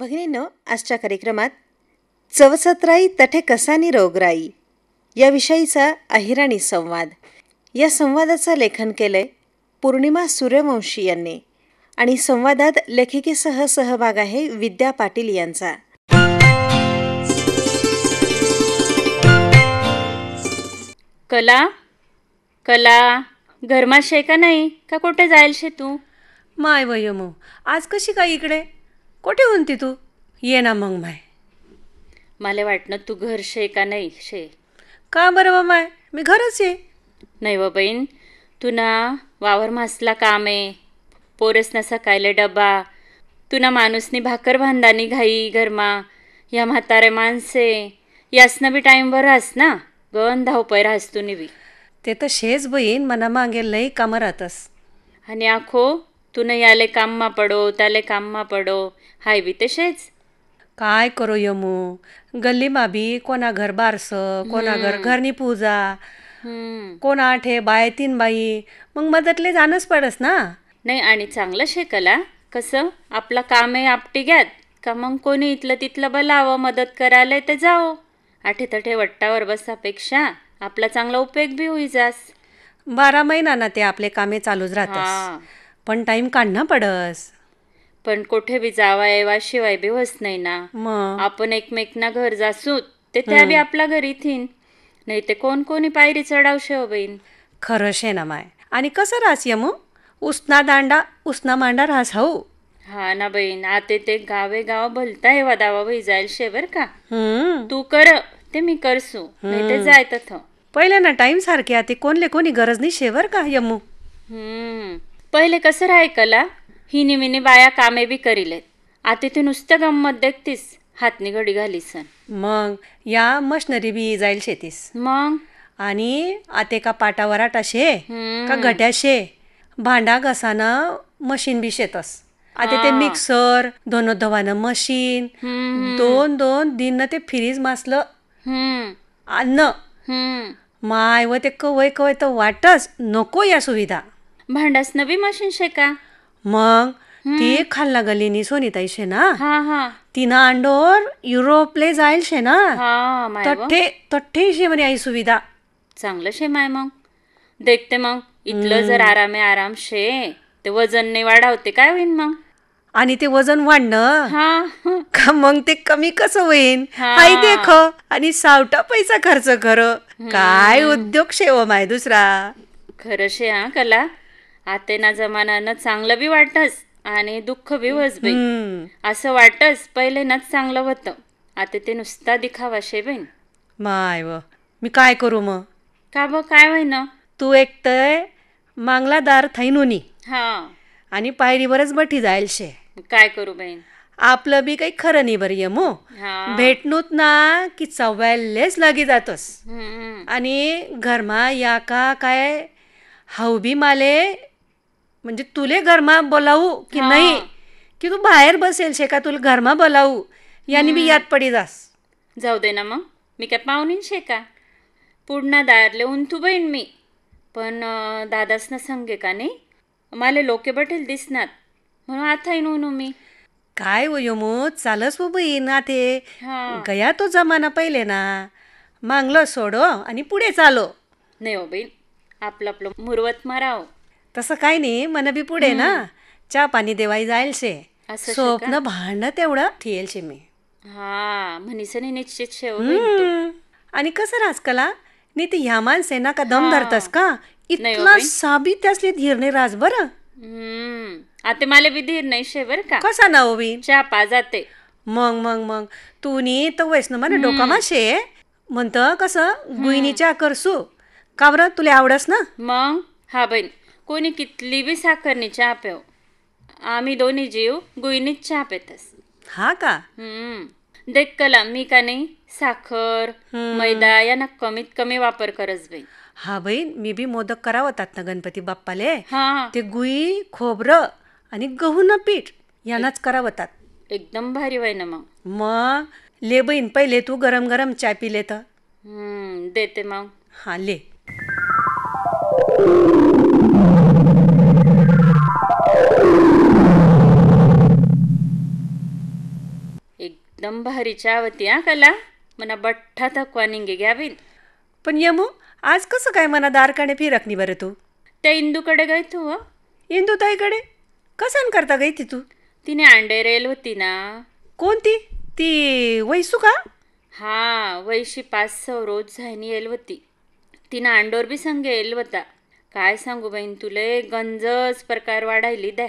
भगिनींनो आजच्या कार्यक्रमात चवसत्राई तठे कसानी रोगराई या विषयीचा अहिराणी संवाद या संवादाचं लेखन केलं पूर्णिमा सूर्यवंशी यांनी आणि संवादात लेखिकेसह सहभाग आहे विद्या पाटील यांचा कला कला घरमाशे का नाही का कुठे जायलशे तू माय वयमो आज कशी काय इकडे कोठे म्हणती तू ये ना मग माय मला वाटणं तू घर शे का नाही शे का बरं बा माय मी घरच ये नाही बाईन तू ना वावर मासला काम आहे पोरसना ना सकायले डबा तुना ना माणूसनी भाकर भांदानी घाई घरमा या म्हातारे माणसे यासनं बी टाईमवर राहस ना गण धावपय राहस तू बी ते तर शेज बहीण मना मागे लई काम राहतस आणि आखो नाही याले काममा पडो त्याले काममा पडो हाय बी काय करो यमु गल्ली माबी कोणा घर बारस कोणा घर घरनी पूजा कोणा आठे बाय तीन बाई मग मदतले जाणंच पडस ना नाही आणि चांगलं शेकला कसं आपला काम आहे आपटी घ्यात का मग कोणी इथलं तिथलं बलावं मदत करायला तर जाओ आठे तठे वट्टावर बसापेक्षा आपला चांगला उपयोग बी होई जास बारा महिना ना ते आपले कामे चालूच राहतात पण टाइम काढणं पडस पण कुठे बी जावा येवा शिवाय बी होत नाही ना आपण एकमेकना घर जासू ते त्या बी आपला घरी थीन नाही ते कोण कोणी पायरी चढावशे हो बहीण खरं शे ना माय आणि कसं राहस यमू उसना दांडा उसना मांडा राहस हाऊ हा ना बहीण आते ते गावे गाव भलता येवा दावा भाई जाईल शेवर का तू कर ते मी करसू नाही ते जाय तथ पहिल्या ना टाइम सारखे आते कोणले कोणी गरज नाही शेवर का यमू हम्म पहिले कसं राहाय कला ही निमिने बाया कामे बी करील आता तू नुसतं गंमत देखतीस हातनी घडी घालीसन मग या मशनरी बी जाईल शेतीस मग आणि आते का पाटावराट असे का घट्याशे शे भांडा घसाना मशीन बी शेतस आता ते मिक्सर दोन धवानं मशीन दोन दोन दिन ते फ्रीज मासल अन्न माय व ते कवय कवय तर वाटच नको या सुविधा भांडास नवी मशीन शे का मग ती एक खाल्ला गलीनी सोनीताई शे ना तिनं आंडोर युरोपले जाईल शे ना तठे तठे शे म्हणे आई सुविधा चांगलं शे माय मग देखते मग इथलं जर आरामे आराम शे ते वजन नाही वाढावते काय होईन मग आणि ते वजन वाढणं का मग ते कमी कसं होईन आई देख आणि सावटा पैसा खर्च कर काय उद्योग शेव हो माय दुसरा खरं शे हा कला आतेना जमानानं चांगलं बी वाटस आणि दुःख बी वस असं वाटस पहिले नाच चांगलं होतं आता ते नुसता दिखावा शे बहीण माय व मी काय करू मग का ब काय होय ना तू मांगला मांगलादार थैनुनी हा आणि पायरीवरच बठी जायल शे काय करू बहीण आपलं बी काही खरं नाही बरं यमो भेटणूत ना की चव्हायलेच लागी जातोस आणि घरमा का काय हाऊ बी माले म्हणजे तुले घरमा बोलावू की नाही की तू बाहेर बसेल शेका तुला घरमा बोलावू याने मी यात पडी जास जाऊ दे ना मग मी काय पाहुणीन शेका पुढना दारले उंथू बहीण मी पण दादासना संगे का नाही मला लोके बटेल दिसणार म्हणून आता येईन उनू मी काय वयो हो मग चालस हो बहीण आते गया तो जमाना पहिले ना मांगलो सोडो आणि पुढे चालो नाही हो बहीण आपलं आपलं मुरवत माराव तसं काही नाही मन बी पुढे ना चा पाणी देवाई जाईल शे स्वप्न भांडण तेवढं ठेल शे मी हा म्हणीसनी निश्चित शेव आणि कसं कला नी ते ह्या ना का दम धरतस का हो इतका साबीत धीर नाही राज बर आता मला बी धीर नाही शे बर का कसा ना ओबी चहा पा जाते मग मग मग तू नी तर वैष्णव मला डोका माशे म्हणत कस गुईनीच्या करसू का बर तुला आवडस ना मग हा बहीण कोणी कितली बी साखरनी चहा प्याव आम्ही दोन्ही जीव गुईनीच चहा पेतस हा का देख कला मी का नाही साखर मैदा यांना कमीत कमी वापर करस बाई हा बाई मी बी मोदक करावतात ना गणपती बाप्पाले हा ते गुई खोबरं आणि गहू ना पीठ यांनाच करावतात एकदम भारी वय ना मग मग ले बहीण पहिले तू गरम गरम चाय पिले तर हम्म, देते मग हा ले ದಂಬಹರಿ ಚಾವತಿ कला मना बठ्ठा थकवा निंगे घ्यावीन पण यमू आज कसं काय मना दारकाने फिरकनी बरं तू त्या इंदूकडे गई तू इंदू ताईकडे कसान करता गई ती तू तिने अंडे रेल होती ना कोणती ती वैसू का हा वैशी पाच सव रोज येल होती तिने आंडोर बी सांग येल होता काय सांगू बहीण तुले गंजच प्रकार वाढायली द्या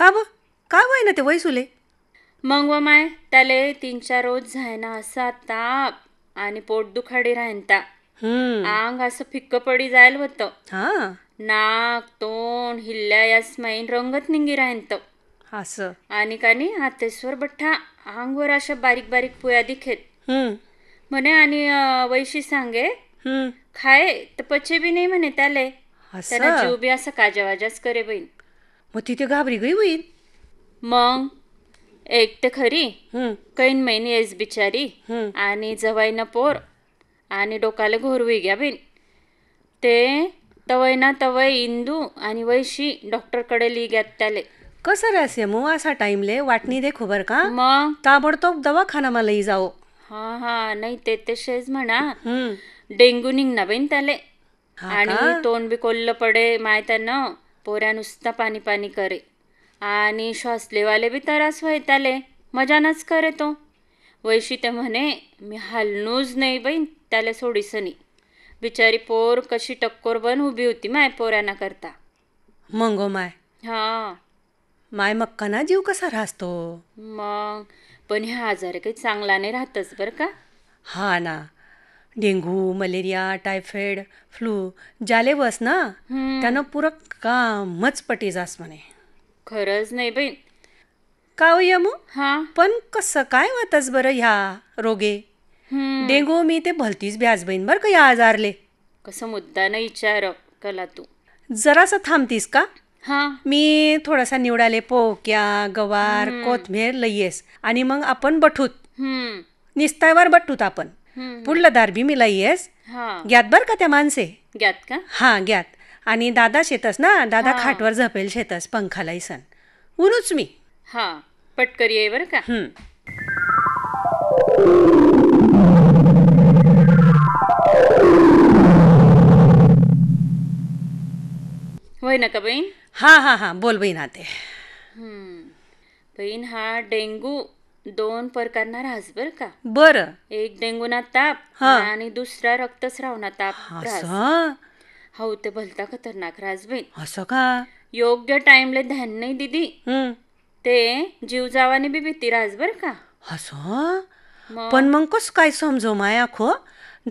का ब का बाय ना ते वैसुले मग व माय त्याले तीन चार रोज जायना असा ताप आणि पोट दुखाडी राहता आंग असं फिक्क पडी जायल होत नाक तोंड हिल्ल्या या माईन रंगत निंगी राहत अस आणि कानी हातेश्वर बठ्ठा आंगवर अशा बारीक बारीक पुया दिखेत म्हणे आणि वैशी सांगे खाय तर पचे बी नाही म्हणे त्याले त्याला जीव बी असं काजावाजाच करे बहीण मग तिथे घाबरी गई होईल मग एक ते खरी कैन महिने येस बिचारी आणि आणि ना पोर आणि डोकाले घोरवी घ्या बिन ते तवयना तवय इंदू आणि वैशी डॉक्टरकडे ली घ्यात त्याले कसं रे मग असा टाइमले वाटणी दे खबर का मग ताबडतोब दवाखाना लई जाओ हा हा नाही ते तसेच म्हणा हं. निघ ना बिन त्याले आणि तोंड बी कोल्ल पडे माय त्यानं पोऱ्या नुसता पाणी पाणी करे आणि श्वासलेवाले बी बी तरास व्हायताले मजानच करे तो वैशी ते म्हणे मी हालनूच नाही बाई त्याला सोडीसनी बिचारी पोर कशी टक्कोर बन उभी होती माय पोरांना करता मंगो माय हा माय मक्का ना जीव कसा राहतो मग पण ह्या आजार काही चांगला नाही राहतच बर का हा ना डेंगू मलेरिया टायफॉइड फ्लू जाले बस ना त्यानं पूरक कामच पटी जास म्हणे खरंच नाही बाई का हो हा पण कसं काय वातस बरं ह्या रोगे डेंगू मी ते भलतीच बहीण बरं का या आजारले कसं मुद्दा नाही विचार कला तू जरासा थांबतीस का हा मी थोडासा निवडाले पोक्या गवार कोथमेर लयेस आणि मग आपण बठूत निस्तावर बठूत आपण पुढलं बी मी लयेस घ्यात बर का त्या माणसे ग्यात का हा ग्यात आणि दादा शेतस ना दादा खाटवर झपेल शेतस पंखाला सण उरूच मी हा पटकरी ये बर का होय ना का बहीण हा हा हा बोल बहीण आते बहीण हा डेंगू दोन प्रकारना राहस बर का बर एक डेंगू ना ताप आणि दुसरा ना ताप हा ते भलता खतरनाक राजबीन असं का योग्य टाइमले ध्यान नाही दिदी ते जीव जावाने बी भीती राज बर का असो पण मग कस काय समजो माय आखो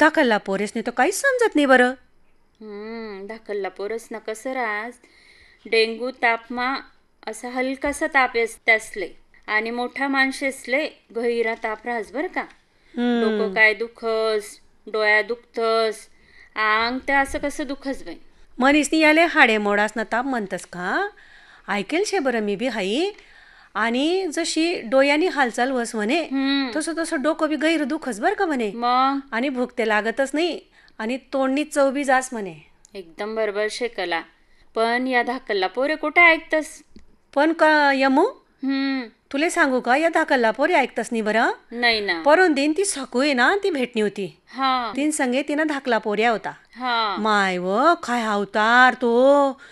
धाकल्ला पोरेसने तर काहीच समजत नाही बरं धाकल्ला पोरस ना कस राज डेंगू तापमा असा हलकासा ताप असले आणि मोठा माणशेसले गहिरा ताप राज बर का डोकं काय दुखस डोळ्या दुखतस आंग तर असं कसं दुखस बाई मनीसनी याले हाडे मोडास ताप म्हणतस का ऐकेल शे बरं मी बी हाई आणि जशी डोयानी हालचाल वस म्हणे तसं तसं डोकं बी गैर दुखस बर का म्हणे आणि भूक ते लागतच नाही आणि तोंडनी चव जास म्हणे एकदम बरोबर शे कला पण या धाकल्ला पोरे कुठे ऐकतस पण का यमू तुले सांगू का या धाकल्ला पोरी ऐकतस नि बरं नाही ना परोन दिन ती सकू ना ती भेटणी होती तीन संगे तिनं धाकला पोर्या होता माय व काय अवतार तो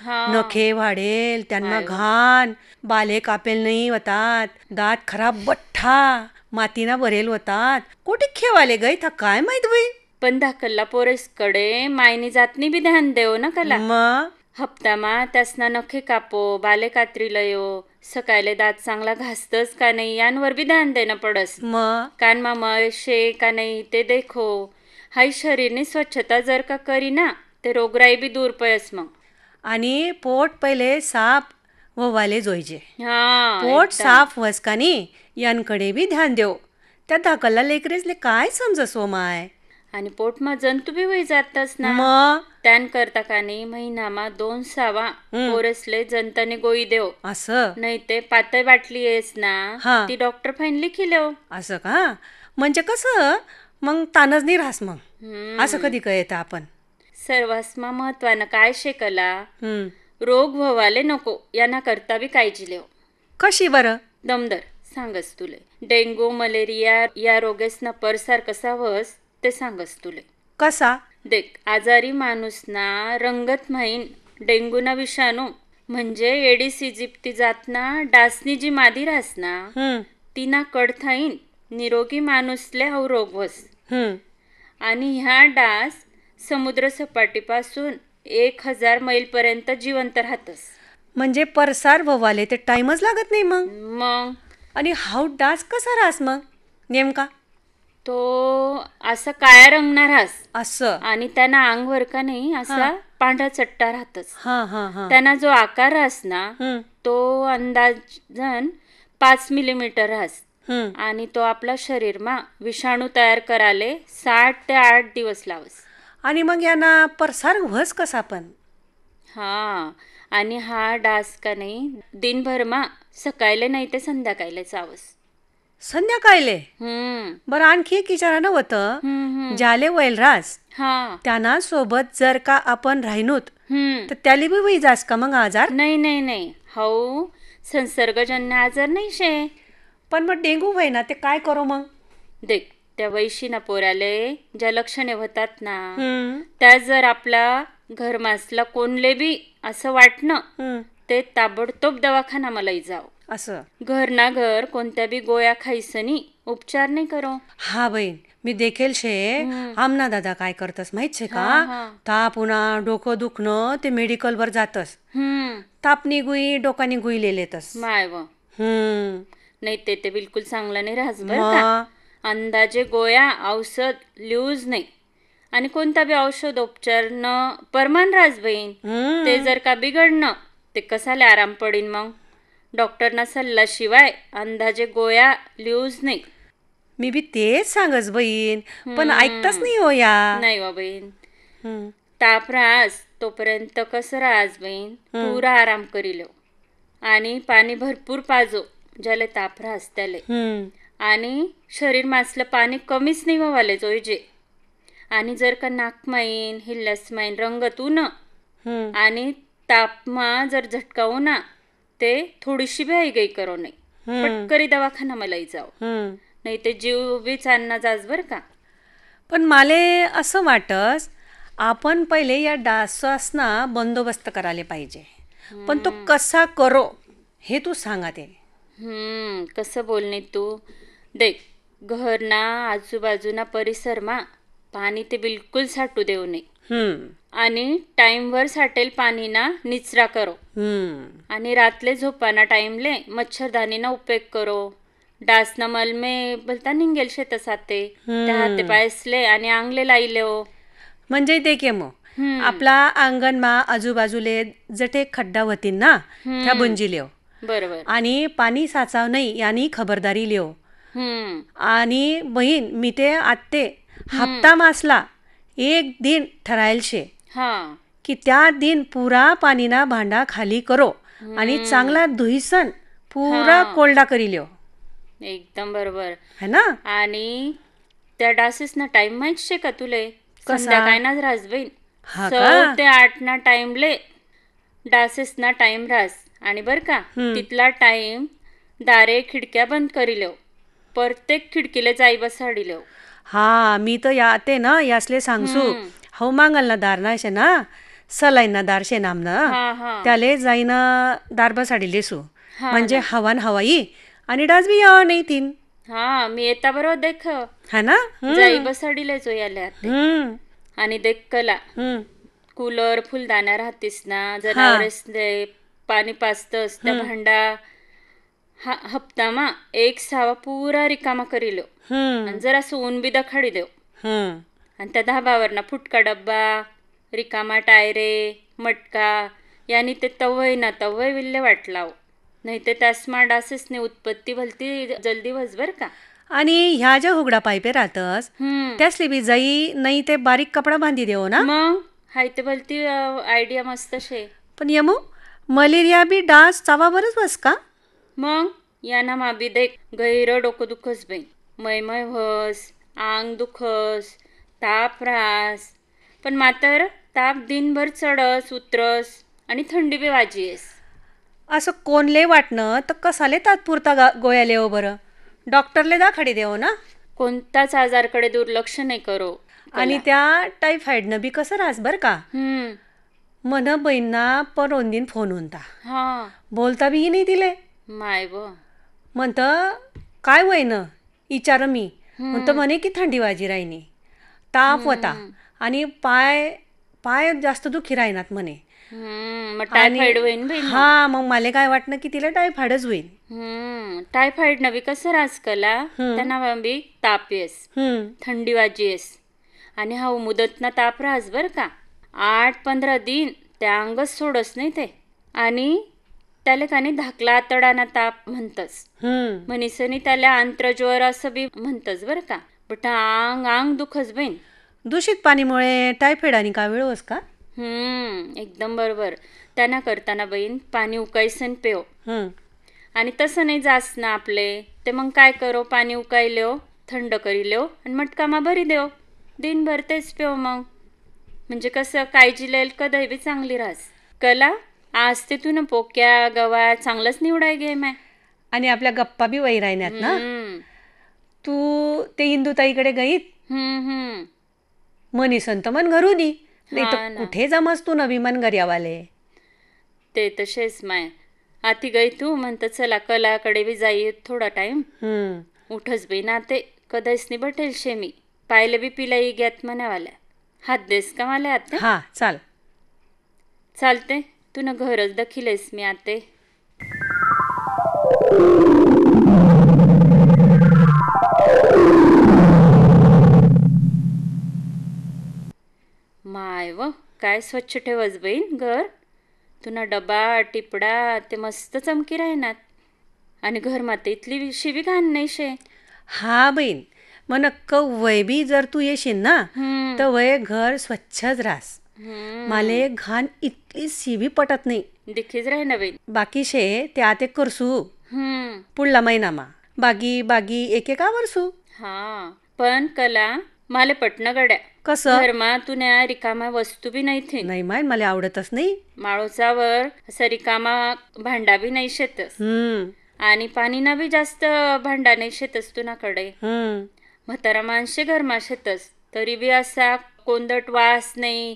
नखे वाढेल त्यांना घाण बाले कापेल नाही होतात दात खराब बठ्ठा मातीना भरेल होतात कुठे खेवाले गई था काय माहित बाई पण धाकल्ला कडे मायनी जातनी बी ध्यान देव ना कला मग हप्तामा त्यासना नखे कापो बाले कात्री लयो सकाळले दात चांगला घासतस का नाही यांवर बी ध्यान देणं पडस मग कानमा शे का नाही ते देखो हाई शरीरने स्वच्छता जर का करी ना ते रोगराई बी दूर पयस मग आणि पोट पहिले साफ वाले जोयजे हा पोट साफ वस का नी यांकडे बी ध्यान देव त्या धाकल्ला लेकरेसले काय समजस व माय आणि पोट मग जंतू बी वय जातस ना त्यान करता का नाही महिनामा दोन सावा पोरसले जंतने गोई देव अस नाही ते पातळ बाटली येस ना ती डॉक्टर फाईन लिखिलेव असं का म्हणजे कसं मग तानच नाही राहस मग असं कधी कळत आपण सर्वास्मा महत्वानं काय शेकला रोग व्हावाले नको यांना करता बी काळजी लेव कशी बर दमदर सांगस तुले डेंगू मलेरिया या रोगेसना परसार कसा व्हस ते सांगस तुले कसा देख आजारी ना रंगत म्हाईन डेंगूना विषाणू म्हणजे एडिस इजिप्ती जातना डासनी जी मादी ना तिना कडथाईन निरोगी माणूसले हा रोग वस आणि ह्या डास समुद्र सपाटीपासून एक हजार मैल पर्यंत जिवंत राहतस म्हणजे परसार व्हावाले ते टाइमच लागत नाही मग मग आणि हाऊ डास कसा रास मग नेमका तो असं काळ्या रंगणारास असं आणि त्यांना अंगवर का नाही असा पांढरा चट्टा राहतच त्यांना जो आकार राहस ना तो अंदाजन पाच मिलीमीटर राहस आणि तो आपला शरीर मा विषाणू तयार कराले साठ ते आठ दिवस लावस आणि मग यांना परसार व्हस कसा पण हा आणि हा डास का नाही मा सकाळले नाही ते संध्याकाळले चावस संध्याकाळले बरं आणखी एक ना होतं ज्याले वैलरास त्यांना सोबत जर का आपण राहिनोत तर त्याले बी वय जास का मग आजार नाही नाही नाही हो संसर्गजन्य आजार नाही शे पण मग डेंगू व्हाय ना ते काय करो मग देख त्या वैशी ना पोराले ज्या लक्षणे होतात ना त्या जर आपला घरमासला कोणले बी असं वाटणं ते ताबडतोब दवाखाना मलाही जाव असं घर ना घर कोणत्या बी गोया खायसनी उपचार नाही करो हा बहीण मी देखेल शे आमना दादा काय करतस माहित शे का ताप उन्हा डोकं दुखणं ते मेडिकल वर जातस ताप गुई डोका ले लेलेतस माय व हम्म नाही ते ते बिलकुल चांगलं नाही राहस अंदाजे गोया औषध लिहूच नाही आणि कोणता बी औषध उपचार न परमान राज बहीण ते जर का बिघडणं ते कसाले आराम पडीन मग डॉक्टरना शिवाय अंदाजे गोया लिहूच नाही मी बी तेच सांगच बहीण पण ऐकताच नाही हो या नाही वा हो बहीण ताप राहस तोपर्यंत कस राहस बहीण पुरा आराम करिलो आणि पाणी भरपूर पाजो ज्याला ताप राहास त्याले आणि शरीर मासलं पाणी कमीच नाही जो जोयजे आणि जर का नाकमाईन हिल्लसमाईन रंगत ऊन हं. आणि तापमा जर झटकावू ना ते थोडीशी गई करो नाही पटकरी मला जाओ नाही ते जीव बी चांना जास बर का पण माले असं वाटस आपण पहिले या डासना बंदोबस्त करायला पाहिजे पण तो कसा करो हे तू सांगा ते कसं बोलणे तू देख घरना आजूबाजूना मा पाणी ते बिलकुल साठू देऊ नये आणि टाइमवर साठेल पाणीना निचरा करो आणि रातले झोपाना टाइमले मच्छरदानीना उपयोग करो डासना मलमे बोलता निघेल शेत साते ते पायसले आणि आंगले लाईले हो म्हणजे ते के मग आपला मा आजूबाजूले जठे खड्डा होतीन ना त्या बंजी हो. बरोबर आणि पाणी साचाव नाही यानी खबरदारी लिहो आणि बहीण मी ते आत्ते हप्ता मासला एक दिन ठरायल शे की त्या दिन पुरा पाणीना भांडा खाली करो आणि चांगला धुईसन पुरा कोल्डा करी लिओ एकदम बरोबर है ना आणि त्या डासेस ना टाइम माहित शे का तुले काय ना बहीण ते आठ ना टाइम ले डासेस ना टाइम रास आणि बर का तिथला टाइम दारे खिडक्या बंद करी करिलो प्रत्येक खिडकीले जाई बसाडिलो हा मी तर या ते ना यासले सांगसू हो ना दार ना शे ना सलाईना दार शे नाम ना त्याले जाईना दार बसाडी लेसू म्हणजे हवान हवाई आणि डास बी या नाही तीन हा मी येता बरोबर देख हा ना जाई बसाडी लेचो याले आणि देख कला कूलर फुलदाना राहतीस ना जनावरेस पाणी पाजतस त्या भांडा हा हप्तामा एक सावा पुरा रिकामा करी आणि जरा सोन बी दखाडी देव आणि त्या धाबावरनं फुटका डब्बा रिकामा टायरे मटका यांनी ते तवय ना तवय विल्ले वाटलाव हो. नाही ते त्या स्मार्ट उत्पत्ती भलती जल्दी वस बर का आणि ह्या ज्या हुगडा पायपे राहतस त्या बी जाई नाही ते बारीक कपडा बांधी देव ना मग हाय ते भलती आयडिया मस्त शे पण यमो मलेरिया बी डास बरच बस का मग याना माबी देख गैर डोकं दुखस बाई मैमय वस आंग दुखस ताप रास पण मात्र ताप दिनभर चढस उतरस आणि थंडी बी वाजीस असं कोणले वाटणं तर कसाले तात्पुरता गोयाले बरं डॉक्टरले दाखाडी देव ना कोणताच आजारकडे दुर्लक्ष नाही करो आणि त्या न बी कसं रास बर का मन बहिणना परोंदीन फोन होता बोलता बी नाही दिले माय ब म्हणत काय ना इचार मी म्हणतो म्हणे की थंडी वाजी राहिनी ताप होता आणि पाय पाय जास्त दुखी राहणार म्हणे हा मग मला काय वाटणं की तिला टायफायडच होईल टायफाईड नवी कसं कला त्यांना बी ताप येस थंडी वाजी येस आणि हा मुदत ना ताप राहस बर का आठ पंधरा दिन त्या अंगच सोडस नाही ते आणि त्याला कानी धाकला तडाना ताप म्हणतस म्हणीसनी त्याला आंत्रज्वर असं बी म्हणतस बर का बटांग आंग दुखच बहीण दूषित पाणीमुळे टायफॉइड आणि का होस का हम्म एकदम बरोबर त्यांना करताना बहीण पाणी उकायसन पेव आणि तसं नाही जास्त ना आपले ते मग काय करो पाणी उकायल्यो हो, थंड करी करिल्यो हो, आणि मटकामा भरी देव हो. दिनभर तेच पेव मग म्हणजे कसं काळजी लेल का बी चांगली राहस कला आज ते तू ना पोक्या गवा चांगलंच निवडाय घे मॅ आणि आपल्या गप्पा बी वही राहिण्यात ना तू ते इंदुताईकडे गईत मनी संत घरू दी नाही तर कुठे जमस तू नवी मन ते तसेच माय आती गई तू म्हणत चला कलाकडे बी जाई थोडा टाइम उठच बी ना ते कदाच नाही बटेल शे मी बी पिला ग्यात म्हणावाल्या हात देस का मला आते हा चाल चालते तू ना घरच दखिलेस मी आते माय व काय स्वच्छ ठेवस बहीण घर तुना डबा टिपडा ते मस्त चमकी राहणार आणि घर माते इथली शिवी घाण नाही शे हा बहीण मग नक्क वय बी जर तू येशील ना तर वय घर स्वच्छच राहस माले घाण इतकी शिवी पटत नाही देखीच राही ना बहीण बाकी शे ते आते करसू पुढला महिनामा बागी बागी एकेका वरसू हा पण कला माले पटन गड्या कसं धर्मा न्या रिकामा वस्तू बी नाही थे नाही माय मला आवडतच नाही माळोसावर असं रिकामा भांडा बी नाही शेतस आणि पाणी ना बी जास्त भांडा नाही शेतस तुना कडे म्हातारा माणसे घरमा शेतस तरी बी असा कोंदट वास नाही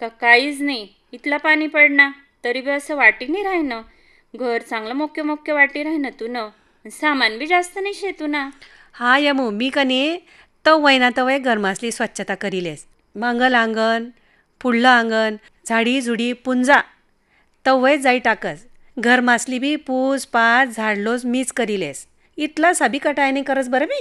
का काहीच नाही इथला पाणी पडना तरी बी असं वाटी नाही राहणं घर चांगलं मोक्य मोक्य वाटी राहणं तू न सामान बी जास्त नाही शेतू ना हा या मम्मी का तवय ना तवय गरमासली स्वच्छता करिलेस मांगल अंगण फुडलं अंगण झाडी झुडी पुंजा तवय जाई टाकस घरमासली बी पूस पाच झाडलोस मीच करिलेस इतला साबी कटायने करस बरं मी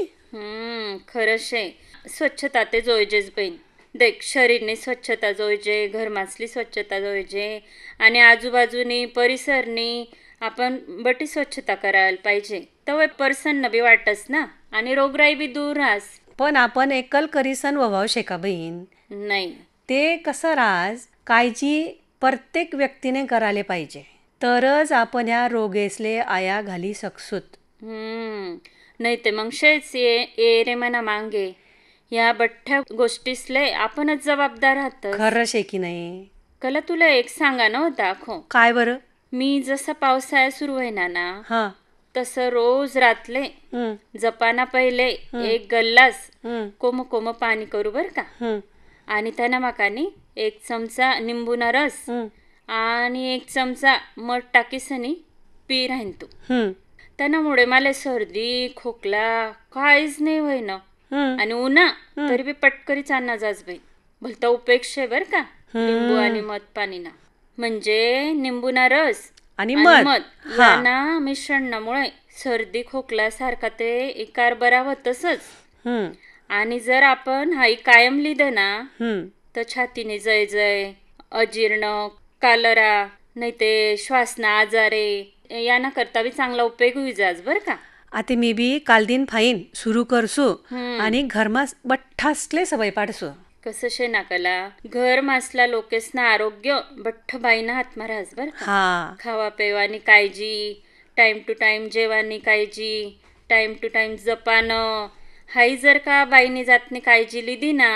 खरंच आहे स्वच्छता ते जोयजेच बहीण देख शरीरने स्वच्छता जोयजे घरमासली स्वच्छता जोयजे आणि आजूबाजूनी परिसरनी आपण बटी स्वच्छता करायला पाहिजे तवय प्रसन्न बी वाटस ना आणि रोगराई बी दूर राहस पण आपण एकल करीसन वभाव शेका बहीण नाही ते कसं राज काळजी प्रत्येक व्यक्तीने कराले पाहिजे तरच आपण ह्या रोगेसले आया घाली सकसूत नाही ते मग शेच ये ए रे मना मांगे या बठ्ठ्या गोष्टीसले आपणच जबाबदार राहत खरं शे की नाही कला तुला एक सांगा ना हो, दाखव काय बरं मी जसा पावसाळा सुरू आहे ना ना हा तस रोज रातले जपाना पहिले एक गल्लास कोम कोम पाणी करू बर का आणि त्यांना माकानी एक चमचा निंबूना रस आणि एक चमचा मध टाकीसनी पी राहीन तू त्यानामुळे मला सर्दी खोकला काहीच नाही होय ना आणि उन्हा तरी बी पटकरी चांना जाच बाई भलता उपेक्षा आहे बर का निंबू आणि मध पाणी म्हणजे ना म्हणजे निंबूना रस आणि मध हा ना मिश्रणामुळे सर्दी खोकल्यासारखा ते इकार बरा होतसच आणि जर आपण हाई कायम लिहिलं ना तर छातीने जय जय अजीर्ण कालरा नाही ते श्वासना आजारे याना करता बी चांगला उपयोग होई जास बर का आता मी बी काल दिन फाईन सुरू करसो आणि घरमा बठ्ठासले सवय पाडसो कसं शे कला घर मासला लोकेसना आरोग्य बठ्ठ बाईना हात बर हा खावा पेवानी काळजी टाइम टू टाइम जेवानी काळजी टाइम टू टाइम जपान हाई जर का बाईने जातने काळजी लिदी ना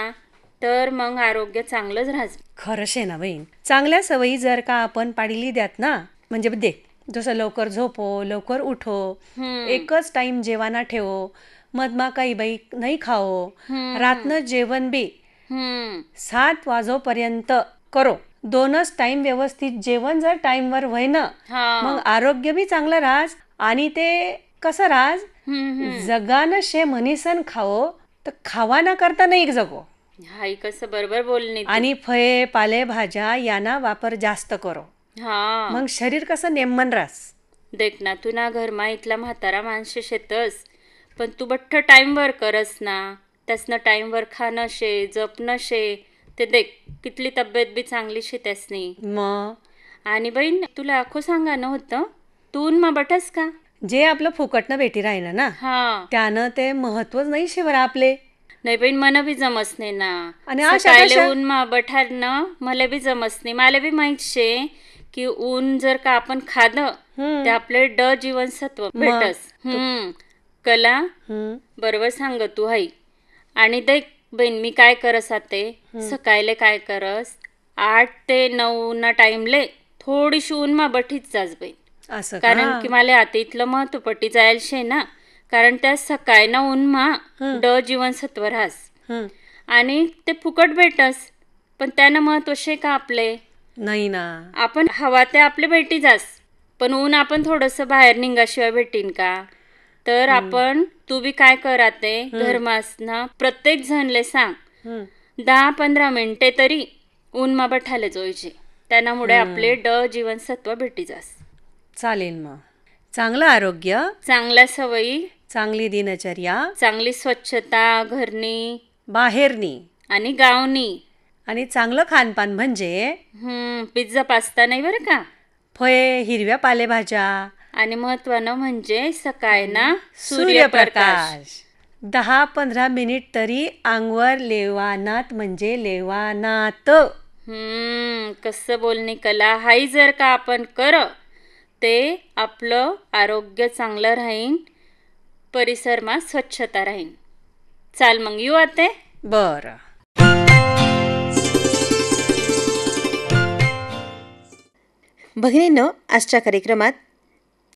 तर मग आरोग्य चांगलंच राहत खरं शे ना बहीण चांगल्या सवयी जर का आपण पाडली द्यात ना म्हणजे दे जसं लवकर झोपो लवकर उठो एकच टाइम जेवाना ठेवो मधमा काही बाई नाही खाओ रातनं जेवण बी सात वाजोपर्यंत करो दोनच टाइम व्यवस्थित जेवण जर टाइमवर व्हाय ना मग आरोग्य बी चांगलं राहस आणि ते कसं राहस जगानं शे म्हणीसन खाओ तर ना करता नाही जगो हाय कस बरोबर बोलणे आणि फळे पाले भाज्या यांना वापर जास्त करो मग शरीर कसं नेमन रास देख ना तू ना घरमा इथला म्हातारा माणसे शेतस पण तू बठ्ठ टाइमवर करस ना त्यासनं टाईमवर खाणं शे जपणं शे ते देख कितली तब्येत बी चांगली शे त्यासनी म आणि बहीण तुला आखो सांगा होतं तू मग बटस का जे आपलं फुकटनं भेटी राहिलं ना हा त्यानं ते महत्वच नाही शिवर आपले नाही बहीण मन बी जमस नाही ना बठार ना मला बी जमस नाही मला बी माहित शे की ऊन जर का आपण खाद ते आपले ड जीवनसत्व भेटस हम्म कला बरोबर सांग तू हाई आणि ते बहीण मी काय करस आते सकाळले काय करस आठ ते नऊ ना टाइमले थोडीशी ऊन मा बठीच जास बहीण कारण कि मला आता इथलं महत्व पटी जायल शे ना कारण त्या सकाळ ना ऊन मा ड जीवनसत्व राहस आणि ते फुकट भेटस पण त्यानं महत्व शे का आपले नाही ना आपण हवा ते आपले भेटी जास पण ऊन आपण थोडस बाहेर निघाशिवाय भेटीन का तर आपण तू बी काय कराते घरमासना प्रत्येक जणले सांग दहा पंधरा मिनिटे तरी ऊन मा ठाले जोयचे त्यामुळे आपले ड जीवनसत्व भेटी जास चालेल मग चांगलं आरोग्य चांगल्या सवयी चांगली दिनचर्या चांगली स्वच्छता घरनी बाहेरनी आणि गावनी आणि चांगलं खानपान म्हणजे पिझ्झा पास्ता नाही बरं का फळे हिरव्या पालेभाज्या आणि महत्वानं म्हणजे सकाळना सूर्यप्रकाश दहा पंधरा मिनिट तरी अंगवर लेवानात म्हणजे लेवानात हम्म कसं बोलणे कला हाई जर का आपण कर ते आपलं आरोग्य चांगलं राहीन परिसरमा स्वच्छता राहीन चाल मग येऊ आते बरं भगिनीनं आजच्या कार्यक्रमात